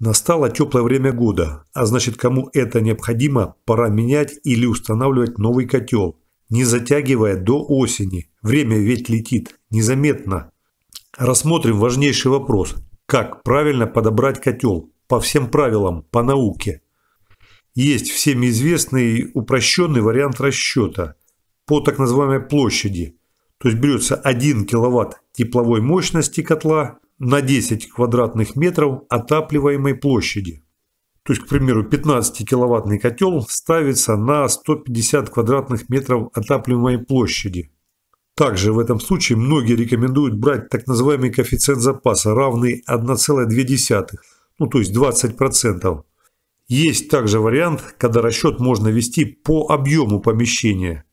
Настало теплое время года, а значит кому это необходимо, пора менять или устанавливать новый котел, не затягивая до осени. Время ведь летит незаметно. Рассмотрим важнейший вопрос. Как правильно подобрать котел? По всем правилам, по науке. Есть всем известный упрощенный вариант расчета по так называемой площади. То есть берется 1 киловатт тепловой мощности котла на 10 квадратных метров отапливаемой площади. То есть, к примеру, 15-киловаттный котел ставится на 150 квадратных метров отапливаемой площади. Также в этом случае многие рекомендуют брать так называемый коэффициент запаса, равный 1,2, ну то есть 20%. Есть также вариант, когда расчет можно вести по объему помещения.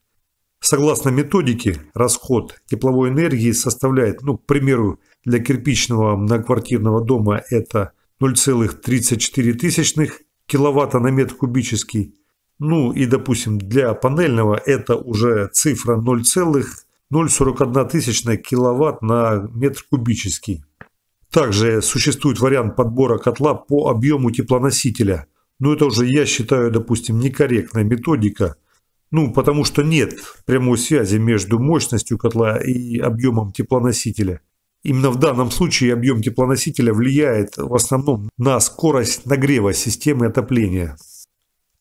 Согласно методике, расход тепловой энергии составляет, ну, к примеру, для кирпичного многоквартирного дома это 0,34 киловатта на метр кубический. Ну и, допустим, для панельного это уже цифра 0,041 киловатт на метр кубический. Также существует вариант подбора котла по объему теплоносителя. Но это уже, я считаю, допустим, некорректная методика. Ну, потому что нет прямой связи между мощностью котла и объемом теплоносителя. Именно в данном случае объем теплоносителя влияет в основном на скорость нагрева системы отопления.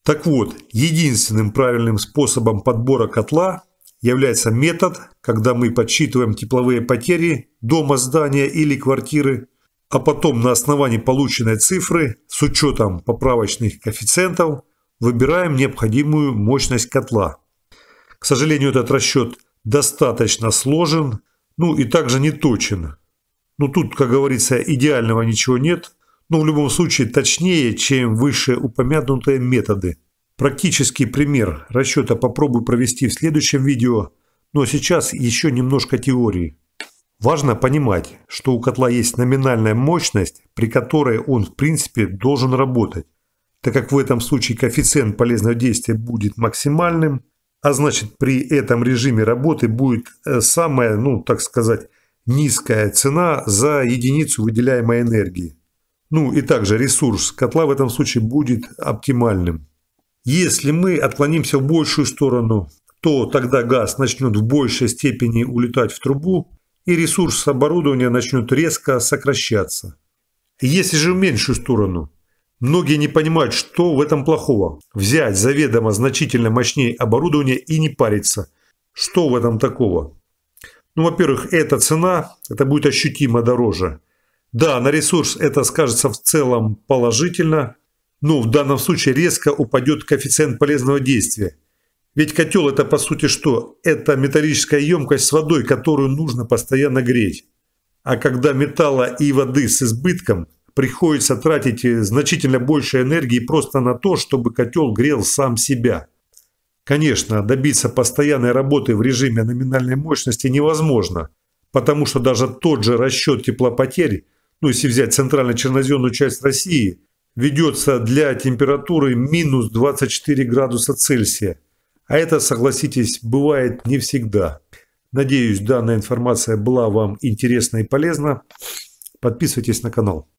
Так вот, единственным правильным способом подбора котла является метод, когда мы подсчитываем тепловые потери дома, здания или квартиры, а потом на основании полученной цифры с учетом поправочных коэффициентов выбираем необходимую мощность котла. К сожалению, этот расчет достаточно сложен – ну и также не точен. Ну тут, как говорится, идеального ничего нет, но ну, в любом случае точнее, чем выше упомянутые методы. Практический пример расчета попробую провести в следующем видео, но сейчас еще немножко теории. Важно понимать, что у котла есть номинальная мощность, при которой он в принципе должен работать. Так как в этом случае коэффициент полезного действия будет максимальным, а значит при этом режиме работы будет э, самая, ну так сказать, низкая цена за единицу выделяемой энергии. Ну и также ресурс котла в этом случае будет оптимальным. Если мы отклонимся в большую сторону, то тогда газ начнет в большей степени улетать в трубу и ресурс оборудования начнет резко сокращаться. Если же в меньшую сторону, Многие не понимают, что в этом плохого. Взять заведомо значительно мощнее оборудование и не париться. Что в этом такого? Ну, во-первых, эта цена, это будет ощутимо дороже. Да, на ресурс это скажется в целом положительно, но в данном случае резко упадет коэффициент полезного действия. Ведь котел это по сути что? Это металлическая емкость с водой, которую нужно постоянно греть. А когда металла и воды с избытком – приходится тратить э, значительно больше энергии просто на то, чтобы котел грел сам себя. Конечно, добиться постоянной работы в режиме номинальной мощности невозможно, потому что даже тот же расчет теплопотерь, ну если взять центрально-черноземную часть России, ведется для температуры минус 24 градуса Цельсия. А это, согласитесь, бывает не всегда. Надеюсь, данная информация была вам интересна и полезна. Подписывайтесь на канал.